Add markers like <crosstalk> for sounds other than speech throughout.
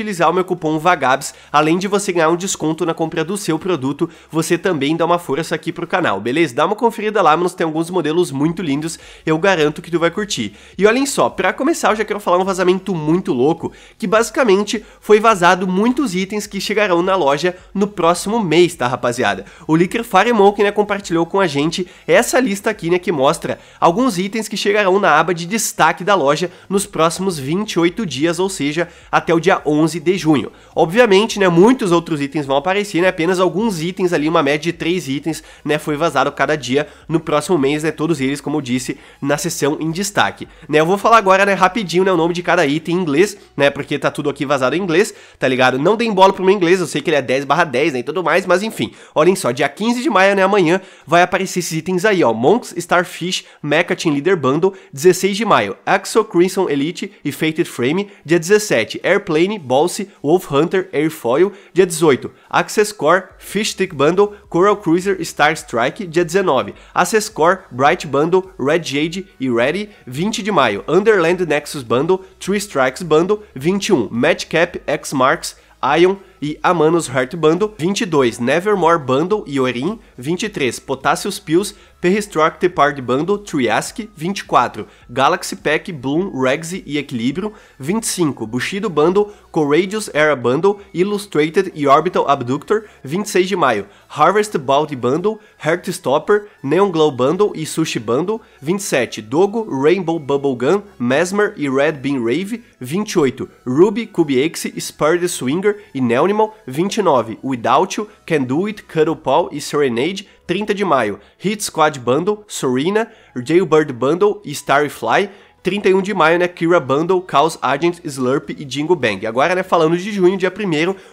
utilizar o meu cupom VAGABS, além de você ganhar um desconto na compra do seu produto, você também dá uma força aqui pro canal, beleza? Dá uma conferida lá, mas tem alguns modelos muito lindos, eu garanto que tu vai curtir. E olhem só, para começar eu já quero falar um vazamento muito louco, que basicamente foi vazado muitos itens que chegarão na loja no próximo mês, tá rapaziada? O Licker Faremoken né, compartilhou com a gente essa lista aqui, né, que mostra alguns itens que chegarão na aba de destaque da loja nos próximos 28 dias, ou seja, até o dia 11 11 de junho. Obviamente, né, muitos outros itens vão aparecer, né, apenas alguns itens ali, uma média de 3 itens, né, foi vazado cada dia no próximo mês, né, todos eles, como eu disse, na sessão em destaque. Né, eu vou falar agora, né, rapidinho, né, o nome de cada item em inglês, né, porque tá tudo aqui vazado em inglês, tá ligado? Não deem bola pro meu inglês, eu sei que ele é 10 barra 10, né, e tudo mais, mas enfim, olhem só, dia 15 de maio, né, amanhã, vai aparecer esses itens aí, ó, Monks, Starfish, Mecha Team Leader Bundle, 16 de maio, Axo Crimson Elite e Fated Frame, dia 17, Airplane, Ball Wolf Hunter, Airfoil, dia 18, Access Core, Fish Stick Bundle, Coral Cruiser, Star Strike, dia 19, Access Core, Bright Bundle, Red Jade e Ready, 20 de maio, Underland Nexus Bundle, Three Strikes Bundle, 21, Cap X-Marks, Ion, e Amanus Heart Bundle, 22 Nevermore Bundle e Orin, 23 Potassius Pills, Perristruct Part Bundle, Triask, 24 Galaxy Pack, Bloom, Regsy e Equilíbrio, 25 Bushido Bundle, Courageous Era Bundle, Illustrated e Orbital Abductor, 26 de maio, Harvest Bald Bundle, Heart Stopper, Neon Glow Bundle e Sushi Bundle, 27 Dogo, Rainbow Bubblegum, Mesmer e Red Bean Rave, 28 Ruby, Cube X Spurred Swinger e Neon Animal, 29. Without You, Can Do It, Cuddle Paw e Serenade, 30 de maio. Hit Squad Bundle, Serena, Jailbird Bundle e Starryfly. 31 de maio, né? Kira Bundle, Chaos Agent, Slurp e Jingo Bang. Agora, né? Falando de junho, dia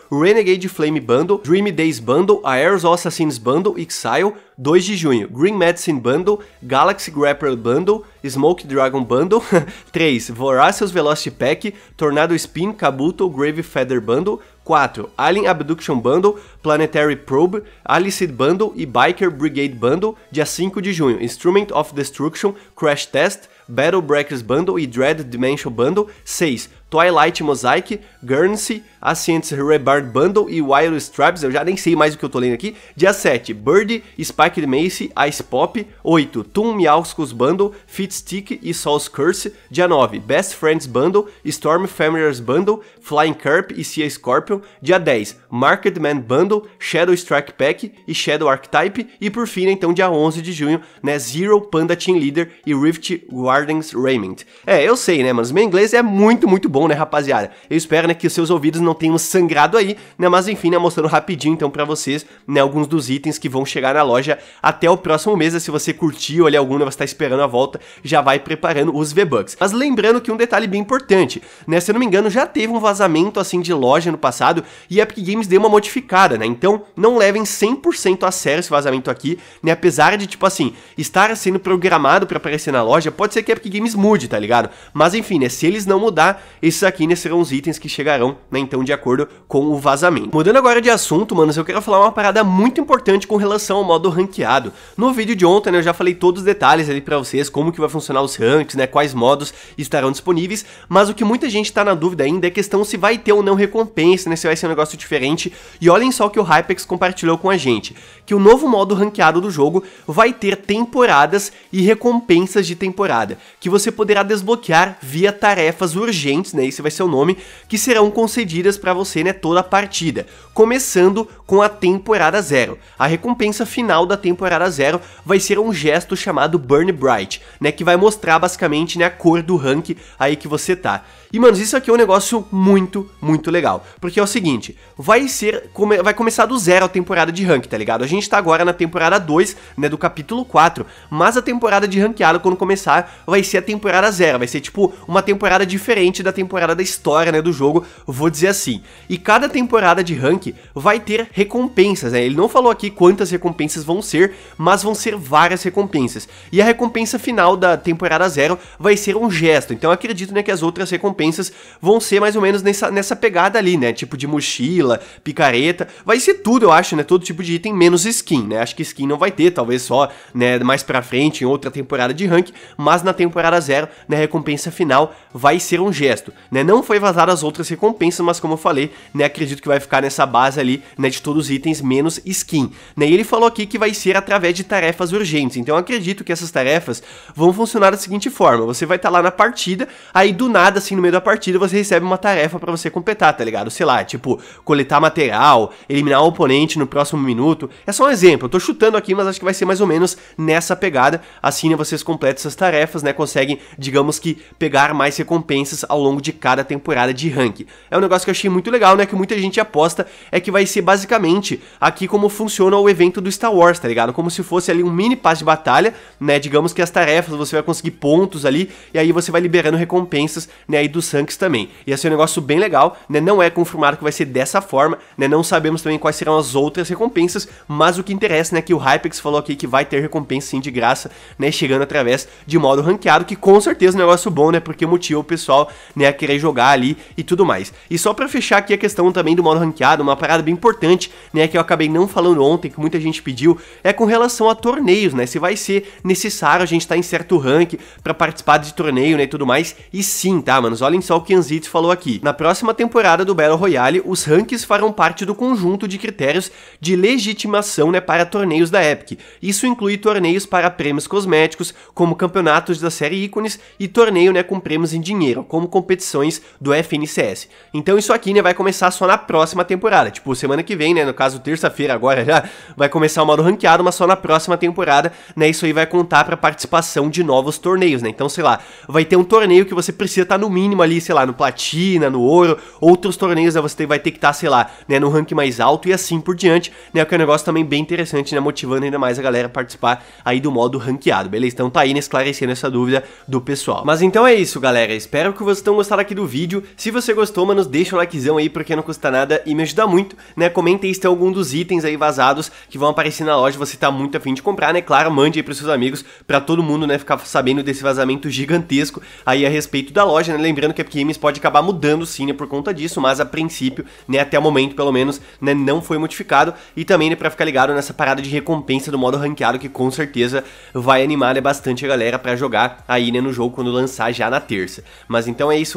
1 Renegade Flame Bundle, Dream Days Bundle, Aeros Assassins Bundle, Exile, 2 de junho, Green Medicine Bundle, Galaxy Grappler Bundle, Smoke Dragon Bundle, 3, <laughs> Voracious Velocity Pack, Tornado Spin, Kabuto, Grave Feather Bundle, 4. Alien Abduction Bundle, Planetary Probe, Alicid Bundle e Biker Brigade Bundle, dia 5 de junho. Instrument of Destruction, Crash Test, Battle Breakers Bundle e Dread Dimension Bundle. 6. Twilight Mosaic, Guernsey, Ascientes Rebirth Bundle e Wild Stripes, eu já nem sei mais o que eu tô lendo aqui. Dia 7, Bird, Spike Mace, Ice Pop. 8, Toon Miauscus Bundle, Stick e Soul's Curse. Dia 9, Best Friends Bundle, Storm Familiars Bundle, Flying Carp e Sea Scorpion. Dia 10, Market Man Bundle, Shadow Strike Pack e Shadow Archetype. E por fim, né, então, dia 11 de junho, né, Zero Panda Team Leader e Rift Guardians Raymond. É, eu sei, né, mas meu inglês é muito, muito bom bom, né, rapaziada? Eu espero, né, que os seus ouvidos não tenham sangrado aí, né? Mas enfim, né, mostrando rapidinho então para vocês, né, alguns dos itens que vão chegar na loja até o próximo mês. Né? Se você curtiu ali algum, né, você tá esperando a volta, já vai preparando os V-Bucks. Mas lembrando que um detalhe bem importante, né, se eu não me engano, já teve um vazamento assim de loja no passado e a Epic Games deu uma modificada, né? Então, não levem 100% a sério esse vazamento aqui, né? Apesar de tipo assim, estar sendo programado para aparecer na loja, pode ser que a Epic Games mude, tá ligado? Mas enfim, né, se eles não mudar, esses aqui né, serão os itens que chegarão, né, então, de acordo com o vazamento. Mudando agora de assunto, manos, eu quero falar uma parada muito importante com relação ao modo ranqueado. No vídeo de ontem, né, eu já falei todos os detalhes ali pra vocês, como que vai funcionar os ranks, né, quais modos estarão disponíveis, mas o que muita gente tá na dúvida ainda é a questão se vai ter ou não recompensa, né, se vai ser um negócio diferente, e olhem só o que o Hypex compartilhou com a gente, que o novo modo ranqueado do jogo vai ter temporadas e recompensas de temporada, que você poderá desbloquear via tarefas urgentes, né? Esse vai ser o nome, que serão concedidas para você, né, toda a partida, começando com a temporada zero. A recompensa final da temporada zero vai ser um gesto chamado Burn Bright, né, que vai mostrar basicamente, né, a cor do rank aí que você tá. E, mano, isso aqui é um negócio muito, muito legal, porque é o seguinte, vai ser, come, vai começar do zero a temporada de rank, tá ligado? A gente tá agora na temporada 2, né, do capítulo 4, mas a temporada de ranqueado, quando começar, vai ser a temporada zero, vai ser, tipo, uma temporada diferente da temporada temporada da história né, do jogo, vou dizer assim. E cada temporada de rank vai ter recompensas, né? Ele não falou aqui quantas recompensas vão ser, mas vão ser várias recompensas. E a recompensa final da temporada zero vai ser um gesto, então acredito né, que as outras recompensas vão ser mais ou menos nessa, nessa pegada ali, né? Tipo de mochila, picareta, vai ser tudo, eu acho, né? Todo tipo de item, menos skin, né? Acho que skin não vai ter, talvez só né, mais pra frente, em outra temporada de rank, mas na temporada zero, na né, recompensa final, vai ser um gesto. Né? Não foi vazado as outras recompensas, mas como eu falei, né, acredito que vai ficar nessa base ali né, de todos os itens menos skin. Né? E ele falou aqui que vai ser através de tarefas urgentes, então acredito que essas tarefas vão funcionar da seguinte forma, você vai estar tá lá na partida, aí do nada, assim, no meio da partida, você recebe uma tarefa para você completar, tá ligado? Sei lá, tipo, coletar material, eliminar um oponente no próximo minuto, é só um exemplo, eu tô chutando aqui, mas acho que vai ser mais ou menos nessa pegada, assim né, vocês completam essas tarefas, né, conseguem, digamos que, pegar mais recompensas ao longo de de cada temporada de ranking. É um negócio que eu achei muito legal, né? Que muita gente aposta é que vai ser basicamente aqui como funciona o evento do Star Wars, tá ligado? Como se fosse ali um mini passe de batalha, né? Digamos que as tarefas, você vai conseguir pontos ali, e aí você vai liberando recompensas, né? Aí dos ranks também. E esse é um negócio bem legal, né? Não é confirmado que vai ser dessa forma, né? Não sabemos também quais serão as outras recompensas, mas o que interessa, né? É que o Hypex falou aqui que vai ter recompensa sim de graça, né? Chegando através de modo ranqueado, que com certeza é um negócio bom, né? Porque motiva o pessoal, né? querer jogar ali e tudo mais. E só para fechar aqui a questão também do modo ranqueado, uma parada bem importante, né, que eu acabei não falando ontem, que muita gente pediu, é com relação a torneios, né, se vai ser necessário a gente estar tá em certo rank para participar de torneio, né, e tudo mais, e sim, tá, manos, olhem só o que Anzitz falou aqui. Na próxima temporada do Battle Royale, os ranks farão parte do conjunto de critérios de legitimação, né, para torneios da Epic. Isso inclui torneios para prêmios cosméticos, como campeonatos da série ícones e torneio, né, com prêmios em dinheiro, como competição competições do FNCS. Então isso aqui, né, vai começar só na próxima temporada. Tipo, semana que vem, né, no caso terça-feira agora já, vai começar o modo ranqueado, mas só na próxima temporada, né, isso aí vai contar pra participação de novos torneios, né. Então, sei lá, vai ter um torneio que você precisa estar tá no mínimo ali, sei lá, no platina, no ouro, outros torneios né, você vai ter que estar, tá, sei lá, né, no ranking mais alto e assim por diante, né, que é um negócio também bem interessante, né, motivando ainda mais a galera a participar aí do modo ranqueado, beleza? Então tá aí, né, esclarecendo essa dúvida do pessoal. Mas então é isso, galera, espero que vocês tenham gostado gostar aqui do vídeo. Se você gostou, mano, deixa o likezão aí porque não custa nada e me ajuda muito, né? Comenta aí se tem algum dos itens aí vazados que vão aparecer na loja, você tá muito afim de comprar, né? Claro, mande aí pros seus amigos, pra todo mundo, né, ficar sabendo desse vazamento gigantesco aí a respeito da loja, né? Lembrando que a PQMs pode acabar mudando sim, né, por conta disso, mas a princípio, né, até o momento pelo menos, né, não foi modificado e também, né, pra ficar ligado nessa parada de recompensa do modo ranqueado que com certeza vai animar, né, bastante a galera pra jogar aí, né, no jogo quando lançar já na terça. Mas então é isso,